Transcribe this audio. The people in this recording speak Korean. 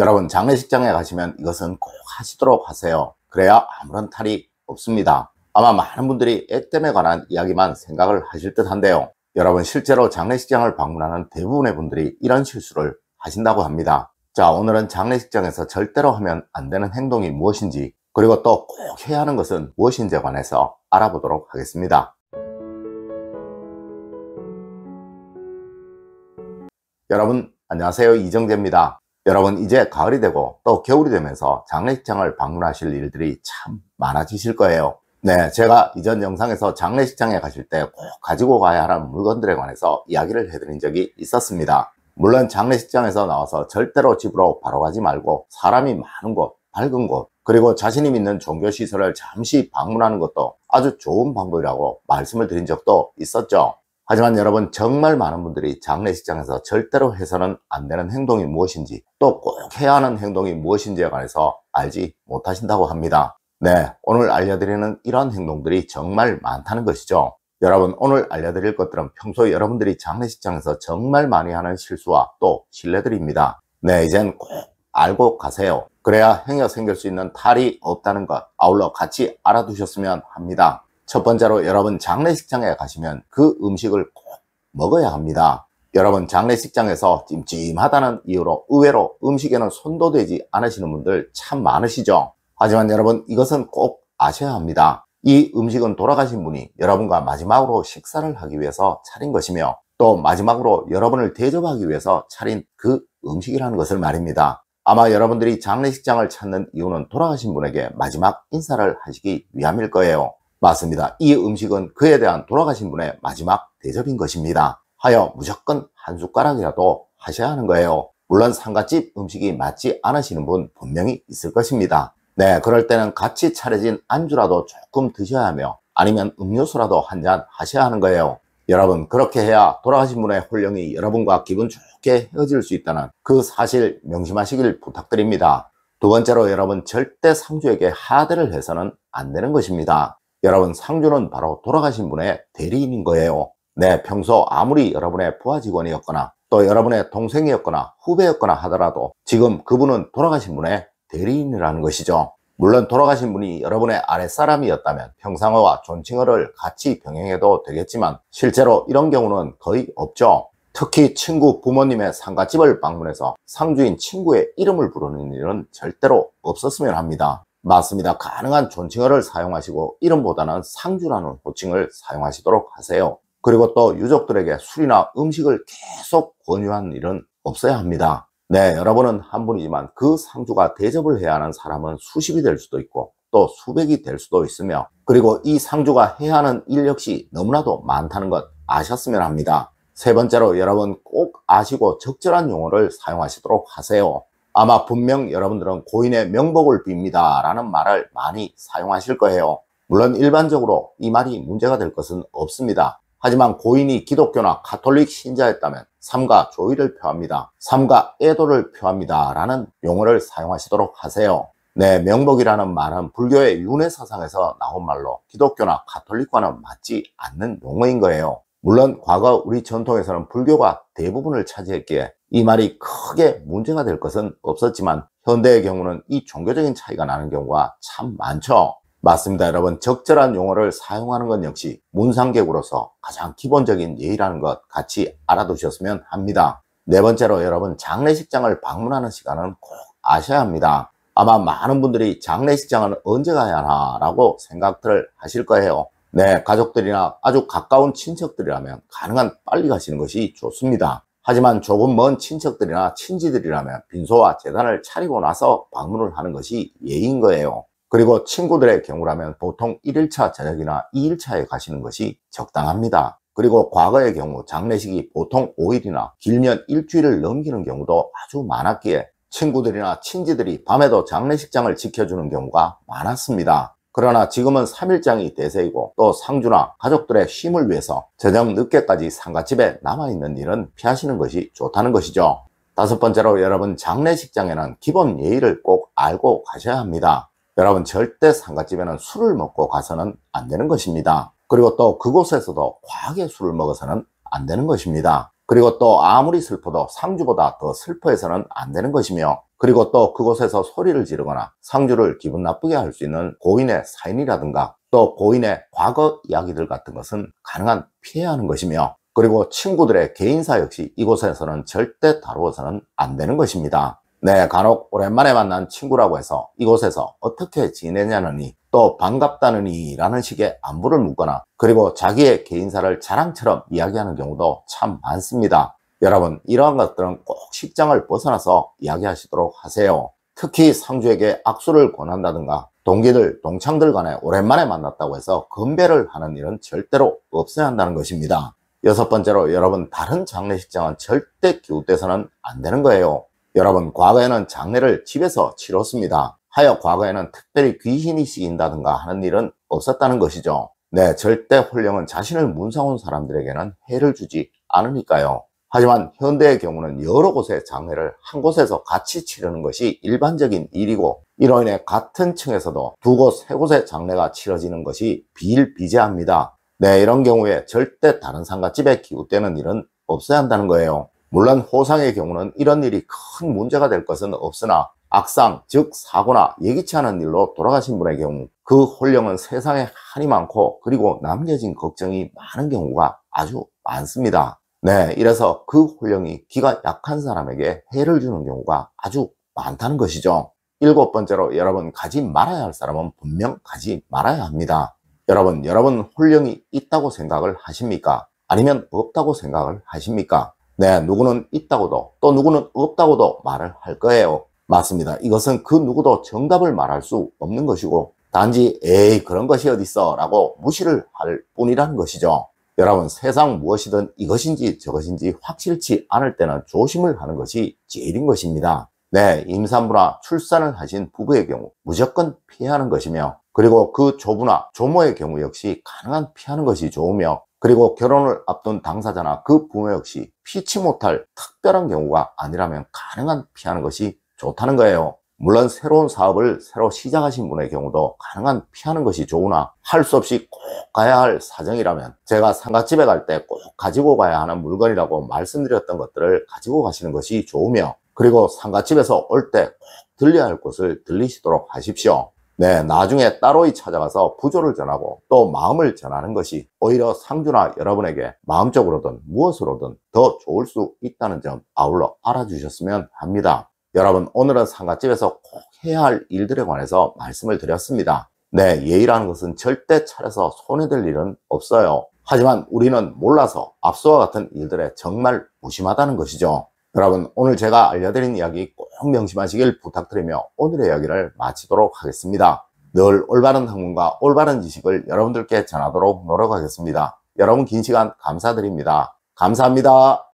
여러분 장례식장에 가시면 이것은 꼭 하시도록 하세요. 그래야 아무런 탈이 없습니다. 아마 많은 분들이 애 땜에 관한 이야기만 생각을 하실 듯 한데요. 여러분 실제로 장례식장을 방문하는 대부분의 분들이 이런 실수를 하신다고 합니다. 자 오늘은 장례식장에서 절대로 하면 안 되는 행동이 무엇인지 그리고 또 꼭 해야 하는 것은 무엇인지에 관해서 알아보도록 하겠습니다. 여러분 안녕하세요 이정재입니다. 여러분 이제 가을이 되고 또 겨울이 되면서 장례식장을 방문하실 일들이 참 많아지실 거예요. 네, 제가 이전 영상에서 장례식장에 가실 때 꼭 가지고 가야 하는 물건들에 관해서 이야기를 해드린 적이 있었습니다. 물론 장례식장에서 나와서 절대로 집으로 바로 가지 말고 사람이 많은 곳, 밝은 곳, 그리고 자신이 믿는 종교시설을 잠시 방문하는 것도 아주 좋은 방법이라고 말씀을 드린 적도 있었죠. 하지만 여러분 정말 많은 분들이 장례식장에서 절대로 해서는 안 되는 행동이 무엇인지 또 꼭 해야 하는 행동이 무엇인지에 관해서 알지 못하신다고 합니다. 네, 오늘 알려드리는 이런 행동들이 정말 많다는 것이죠. 여러분 오늘 알려드릴 것들은 평소 여러분들이 장례식장에서 정말 많이 하는 실수와 또실례들입니다 네, 이젠 꼭 알고 가세요. 그래야 행여 생길 수 있는 탈이 없다는 것 아울러 같이 알아두셨으면 합니다. 첫 번째로 여러분 장례식장에 가시면 그 음식을 꼭 먹어야 합니다. 여러분 장례식장에서 찜찜하다는 이유로 의외로 음식에는 손도 대지 않으시는 분들 참 많으시죠? 하지만 여러분 이것은 꼭 아셔야 합니다. 이 음식은 돌아가신 분이 여러분과 마지막으로 식사를 하기 위해서 차린 것이며 또 마지막으로 여러분을 대접하기 위해서 차린 그 음식이라는 것을 말입니다. 아마 여러분들이 장례식장을 찾는 이유는 돌아가신 분에게 마지막 인사를 하시기 위함일 거예요. 맞습니다. 이 음식은 그에 대한 돌아가신 분의 마지막 대접인 것입니다. 하여 무조건 한 숟가락이라도 하셔야 하는 거예요. 물론 상갓집 음식이 맞지 않으시는 분 분명히 있을 것입니다. 네, 그럴 때는 같이 차려진 안주라도 조금 드셔야 하며 아니면 음료수라도 한 잔 하셔야 하는 거예요. 여러분 그렇게 해야 돌아가신 분의 혼령이 여러분과 기분 좋게 헤어질 수 있다는 그 사실 명심하시길 부탁드립니다. 두 번째로 여러분 절대 상주에게 하대를 해서는 안 되는 것입니다. 여러분 상주는 바로 돌아가신 분의 대리인인 거예요. 네, 평소 아무리 여러분의 부하 직원이었거나 또 여러분의 동생이었거나 후배였거나 하더라도 지금 그분은 돌아가신 분의 대리인이라는 것이죠. 물론 돌아가신 분이 여러분의 아랫사람이었다면 평상어와 존칭어를 같이 병행해도 되겠지만 실제로 이런 경우는 거의 없죠. 특히 친구 부모님의 상가집을 방문해서 상주인 친구의 이름을 부르는 일은 절대로 없었으면 합니다. 맞습니다. 가능한 존칭어를 사용하시고 이름보다는 상주라는 호칭을 사용하시도록 하세요. 그리고 또 유족들에게 술이나 음식을 계속 권유하는 일은 없어야 합니다. 네, 여러분은 한 분이지만 그 상주가 대접을 해야 하는 사람은 수십이 될 수도 있고 또 수백이 될 수도 있으며 그리고 이 상주가 해야 하는 일 역시 너무나도 많다는 것 아셨으면 합니다. 세 번째로 여러분 꼭 아시고 적절한 용어를 사용하시도록 하세요. 아마 분명 여러분들은 고인의 명복을 빕니다 라는 말을 많이 사용하실 거예요. 물론 일반적으로 이 말이 문제가 될 것은 없습니다. 하지만 고인이 기독교나 카톨릭 신자였다면 삼가 조의를 표합니다. 삼가 애도를 표합니다 라는 용어를 사용하시도록 하세요. 네, 명복이라는 말은 불교의 윤회 사상에서 나온 말로 기독교나 카톨릭과는 맞지 않는 용어인 거예요. 물론 과거 우리 전통에서는 불교가 대부분을 차지했기에 이 말이 크게 문제가 될 것은 없었지만 현대의 경우는 이 종교적인 차이가 나는 경우가 참 많죠. 맞습니다 여러분 적절한 용어를 사용하는 건 역시 문상객으로서 가장 기본적인 예의라는 것 같이 알아두셨으면 합니다 네 번째로 여러분 장례식장을 방문하는 시간은 꼭 아셔야 합니다 아마 많은 분들이 장례식장은 언제 가야 하나 라고 생각들을 하실 거예요 네 가족들이나 아주 가까운 친척들이라면 가능한 빨리 가시는 것이 좋습니다 하지만 조금 먼 친척들이나 친지들이라면 빈소와 재단을 차리고 나서 방문을 하는 것이 예인 거예요. 그리고 친구들의 경우라면 보통 1일차 저녁이나 2일차에 가시는 것이 적당합니다. 그리고 과거의 경우 장례식이 보통 5일이나 길면 일주일을 넘기는 경우도 아주 많았기에 친구들이나 친지들이 밤에도 장례식장을 지켜주는 경우가 많았습니다. 그러나 지금은 3일장이 대세이고 또 상주나 가족들의 쉼을 위해서 저녁 늦게까지 상가집에 남아있는 일은 피하시는 것이 좋다는 것이죠. 다섯 번째로 여러분 장례식장에는 기본 예의를 꼭 알고 가셔야 합니다. 여러분 절대 상가집에는 술을 먹고 가서는 안 되는 것입니다. 그리고 또 그곳에서도 과하게 술을 먹어서는 안 되는 것입니다. 그리고 또 아무리 슬퍼도 상주보다 더 슬퍼해서는 안 되는 것이며 그리고 또 그곳에서 소리를 지르거나 상주를 기분 나쁘게 할 수 있는 고인의 사인이라든가 또 고인의 과거 이야기들 같은 것은 가능한 피해야 하는 것이며 그리고 친구들의 개인사 역시 이곳에서는 절대 다루어서는 안 되는 것입니다. 네, 간혹 오랜만에 만난 친구라고 해서 이곳에서 어떻게 지내냐느니 또 반갑다느니 라는 식의 안부를 묻거나 그리고 자기의 개인사를 자랑처럼 이야기하는 경우도 참 많습니다. 여러분 이러한 것들은 꼭 식장을 벗어나서 이야기하시도록 하세요. 특히 상주에게 악수를 권한다든가 동기들, 동창들 간에 오랜만에 만났다고 해서 건배를 하는 일은 절대로 없어야 한다는 것입니다. 여섯 번째로 여러분 다른 장례식장은 절대 기웃대서는 안 되는 거예요. 여러분 과거에는 장례를 집에서 치렀습니다. 하여 과거에는 특별히 귀신이 씌인다든가 하는 일은 없었다는 것이죠. 네, 절대 홀령은 자신을 문상 온 사람들에게는 해를 주지 않으니까요. 하지만 현대의 경우는 여러 곳의 장례를한 곳에서 같이 치르는 것이 일반적인 일이고 이로 인해 같은 층에서도 두 곳, 세 곳의 장례가 치러지는 것이 비일비재합니다. 네, 이런 경우에 절대 다른 상가집에 기웃대는 일은 없어야 한다는 거예요. 물론 호상의 경우는 이런 일이 큰 문제가 될 것은 없으나 악상, 즉 사고나 예기치 않은 일로 돌아가신 분의 경우 그 혼령은 세상에 한이 많고 그리고 남겨진 걱정이 많은 경우가 아주 많습니다. 네, 이래서 그 혼령이 귀가 약한 사람에게 해를 주는 경우가 아주 많다는 것이죠. 일곱 번째로 여러분 가지 말아야 할 사람은 분명 가지 말아야 합니다. 여러분, 여러분 혼령이 있다고 생각을 하십니까? 아니면 없다고 생각을 하십니까? 네, 누구는 있다고도 또 누구는 없다고도 말을 할 거예요. 맞습니다. 이것은 그 누구도 정답을 말할 수 없는 것이고 단지 에이 그런 것이 어딨어 라고 무시를 할 뿐이라는 것이죠. 여러분 세상 무엇이든 이것인지 저것인지 확실치 않을 때는 조심을 하는 것이 제일인 것입니다. 네, 임산부나 출산을 하신 부부의 경우 무조건 피하는 것이며 그리고 그 조부나 조모의 경우 역시 가능한 피하는 것이 좋으며 그리고 결혼을 앞둔 당사자나 그 부모 역시 피치 못할 특별한 경우가 아니라면 가능한 피하는 것이 좋다는 거예요. 물론 새로운 사업을 새로 시작하신 분의 경우도 가능한 피하는 것이 좋으나 할 수 없이 꼭 가야 할 사정이라면 제가 상가집에 갈 때 꼭 가지고 가야 하는 물건이라고 말씀드렸던 것들을 가지고 가시는 것이 좋으며 그리고 상가집에서 올 때 꼭 들려야 할 것을 들리시도록 하십시오. 네, 나중에 따로 찾아가서 부조를 전하고 또 마음을 전하는 것이 오히려 상주나 여러분에게 마음적으로든 무엇으로든 더 좋을 수 있다는 점 아울러 알아주셨으면 합니다. 여러분 오늘은 상가집에서 꼭 해야 할 일들에 관해서 말씀을 드렸습니다. 네, 예의라는 것은 절대 차려서 손해될 일은 없어요. 하지만 우리는 몰라서 앞서와 같은 일들에 정말 무심하다는 것이죠. 여러분 오늘 제가 알려드린 이야기 꼭 명심하시길 부탁드리며 오늘의 이야기를 마치도록 하겠습니다. 늘 올바른 학문과 올바른 지식을 여러분들께 전하도록 노력하겠습니다. 여러분 긴 시간 감사드립니다. 감사합니다.